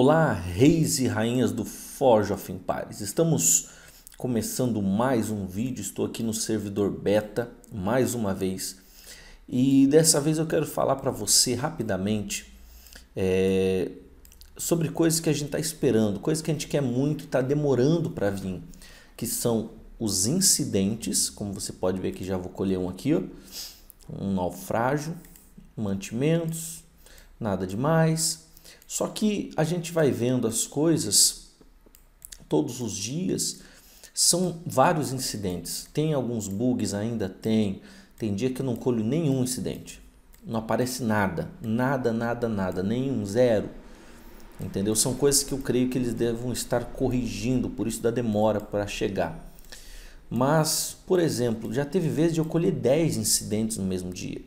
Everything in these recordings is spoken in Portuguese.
Olá, reis e rainhas do Forge of Empires. Estamos começando mais um vídeo. Estou aqui no servidor beta mais uma vez. E dessa vez eu quero falar para você rapidamente é, sobre coisas que a gente está esperando, coisas que a gente quer muito e está demorando para vir, que são os incidentes, como você pode ver que já vou colher um aqui, ó, um naufrágio, mantimentos, nada demais, só que a gente vai vendo as coisas todos os dias, são vários incidentes. Tem alguns bugs ainda? Tem. Tem dia que eu não colho nenhum incidente. Não aparece nada, nada, nada, nada, nenhum, zero. Entendeu? São coisas que eu creio que eles devam estar corrigindo, por isso da demora para chegar. Mas, por exemplo, já teve vezes de eu colher 10 incidentes no mesmo dia.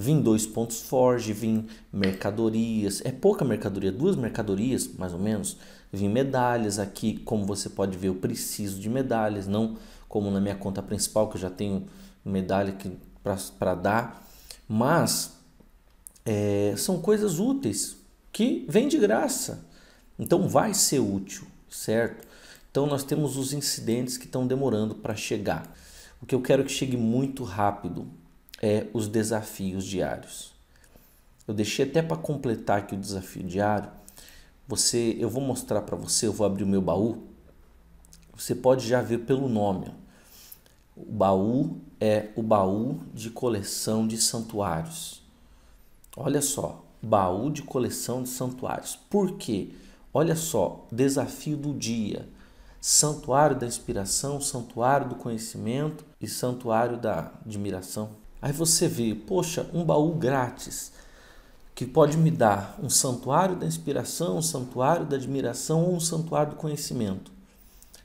Vim dois pontos Forge, vim mercadorias, é pouca mercadoria, duas mercadorias mais ou menos. Vim medalhas aqui, como você pode ver, eu preciso de medalhas, não como na minha conta principal que eu já tenho medalha para dar, mas é, são coisas úteis que vêm de graça, então vai ser útil, certo? Então nós temos os incidentes que estão demorando para chegar. O que eu quero é que chegue muito rápido, é, os desafios diários. Eu deixei até para completar aqui o desafio diário. Você, eu vou mostrar para você, eu vou abrir o meu baú. Você pode já ver pelo nome. O baú é o baú de coleção de santuários. Olha só, baú de coleção de santuários. Por quê? Olha só, desafio do dia. Santuário da inspiração, santuário do conhecimento e santuário da admiração. Aí você vê, poxa, um baú grátis que pode me dar um santuário da inspiração, um santuário da admiração ou um santuário do conhecimento,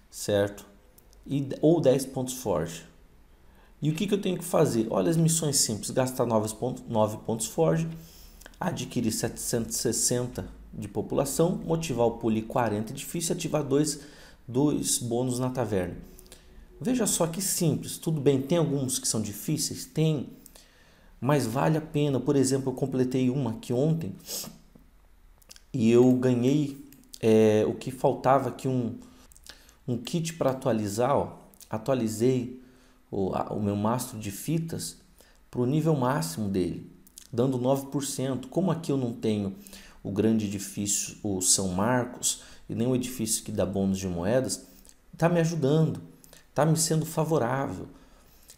certo? E, ou 10 pontos Forge. E o que, que eu tenho que fazer? Olha as missões simples: gastar 9 pontos, 9 pontos Forge, adquirir 760 de população, motivar o poli 40 é difícil, ativar dois, dois bônus na taverna. Veja só que simples, tudo bem, tem alguns que são difíceis? Tem, mas vale a pena. Por exemplo, eu completei uma aqui ontem e eu ganhei é, o que faltava aqui, um, um kit para atualizar. Ó. Atualizei o, a, o meu mastro de fitas para o nível máximo dele, dando 9%. Como aqui eu não tenho o grande edifício, o São Marcos, e nem o edifício que dá bônus de moedas, está me ajudando está me sendo favorável.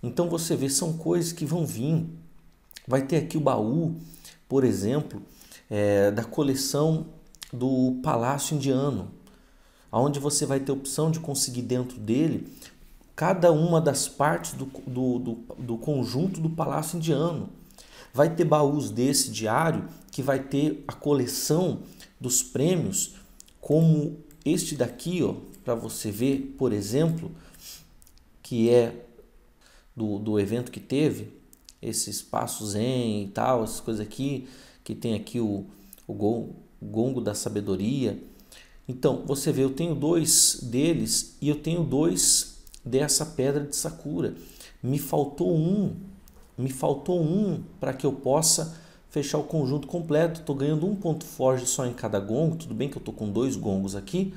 Então você vê, são coisas que vão vir. Vai ter aqui o baú, por exemplo, é, da coleção do Palácio Indiano, onde você vai ter opção de conseguir dentro dele cada uma das partes do, do, do, do conjunto do Palácio Indiano. Vai ter baús desse diário que vai ter a coleção dos prêmios, como este daqui, ó, para você ver, por exemplo, que é do, do evento que teve, esses passos em e tal, essas coisas aqui, que tem aqui o, o gongo da sabedoria. Então, você vê, eu tenho dois deles e eu tenho dois dessa pedra de Sakura. Me faltou um, me faltou um para que eu possa fechar o conjunto completo. Estou ganhando um ponto forge só em cada gongo. Tudo bem que eu estou com dois gongos aqui,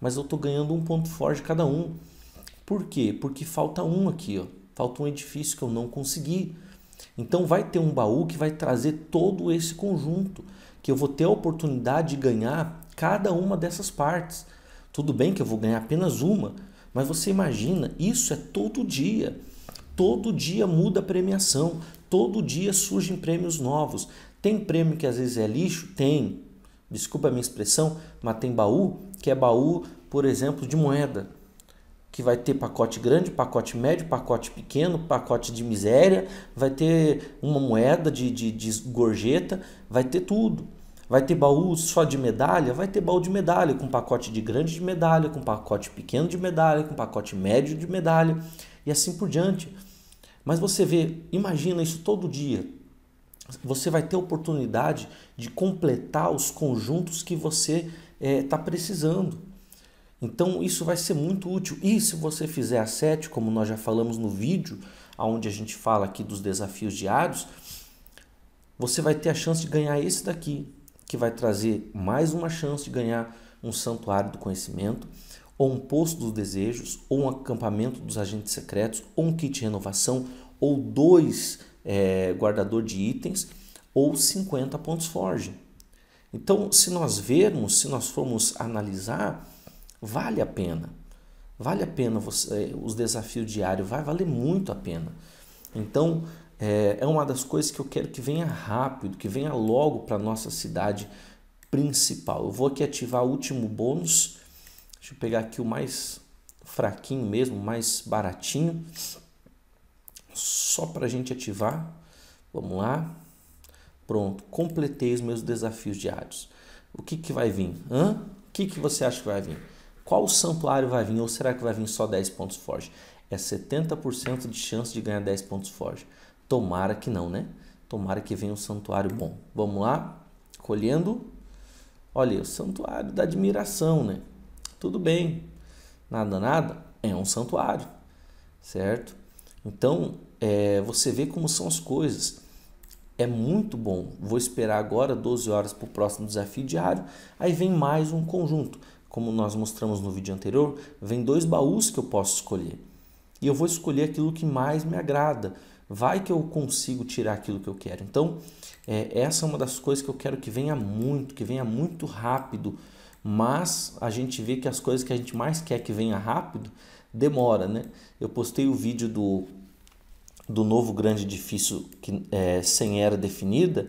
mas eu estou ganhando um ponto forge cada um. Por quê? Porque falta um aqui, ó. falta um edifício que eu não consegui. Então vai ter um baú que vai trazer todo esse conjunto, que eu vou ter a oportunidade de ganhar cada uma dessas partes. Tudo bem que eu vou ganhar apenas uma, mas você imagina, isso é todo dia. Todo dia muda a premiação, todo dia surgem prêmios novos. Tem prêmio que às vezes é lixo? Tem. Desculpa a minha expressão, mas tem baú que é baú, por exemplo, de moeda que vai ter pacote grande, pacote médio, pacote pequeno, pacote de miséria, vai ter uma moeda de, de, de gorjeta, vai ter tudo. Vai ter baú só de medalha? Vai ter baú de medalha, com pacote de grande de medalha, com pacote pequeno de medalha, com pacote médio de medalha e assim por diante. Mas você vê, imagina isso todo dia. Você vai ter oportunidade de completar os conjuntos que você está eh, é, precisando. Então isso vai ser muito útil. E se você fizer a 7, como nós já falamos no vídeo, onde a gente fala aqui dos desafios diários, você vai ter a chance de ganhar esse daqui, que vai trazer mais uma chance de ganhar um santuário do conhecimento, ou um posto dos desejos, ou um acampamento dos agentes secretos, ou um kit de renovação, ou dois é, guardador de itens, ou 50 pontos forge. Então, se nós vermos, se nós formos analisar, Vale a pena. Vale a pena você, eh, os desafios diários, vai valer muito a pena. Então, é, é uma das coisas que eu quero que venha rápido, que venha logo para a nossa cidade principal. Eu vou aqui ativar o último bônus. Deixa eu pegar aqui o mais fraquinho mesmo, mais baratinho. Só para a gente ativar. Vamos lá. Pronto, completei os meus desafios diários. O que, que vai vir? Hã? O que, que você acha que vai vir? Qual santuário vai vir? Ou será que vai vir só 10 pontos Forge? É 70% de chance de ganhar 10 pontos Forge. Tomara que não, né? Tomara que venha um santuário bom. Vamos lá? Colhendo. Olha, o santuário da admiração, né? Tudo bem. Nada, nada. É um santuário, certo? Então, é, você vê como são as coisas. É muito bom. Vou esperar agora 12 horas para o próximo desafio diário. Aí vem mais um conjunto como nós mostramos no vídeo anterior, vem dois baús que eu posso escolher. E eu vou escolher aquilo que mais me agrada. Vai que eu consigo tirar aquilo que eu quero. Então, é, essa é uma das coisas que eu quero que venha muito, que venha muito rápido. Mas a gente vê que as coisas que a gente mais quer que venha rápido demora, né? Eu postei o vídeo do, do novo grande edifício que, é, sem era definida.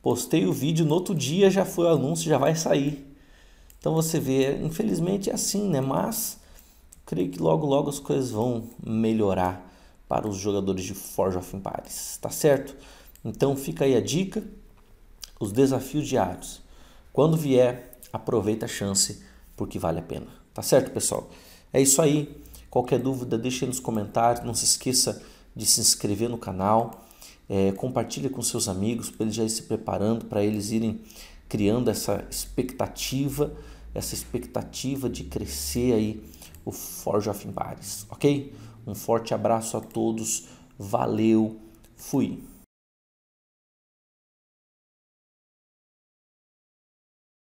Postei o vídeo, no outro dia já foi o anúncio, já vai sair. Então você vê, infelizmente é assim, né? Mas creio que logo logo as coisas vão melhorar para os jogadores de Forge of Empires, tá certo? Então fica aí a dica, os desafios diários. Quando vier, aproveita a chance porque vale a pena, tá certo, pessoal? É isso aí. Qualquer dúvida, deixe nos comentários. Não se esqueça de se inscrever no canal. É, compartilhe com seus amigos para eles já ir se preparando, para eles irem criando essa expectativa, essa expectativa de crescer aí o Forge of Empires, ok? Um forte abraço a todos, valeu, fui!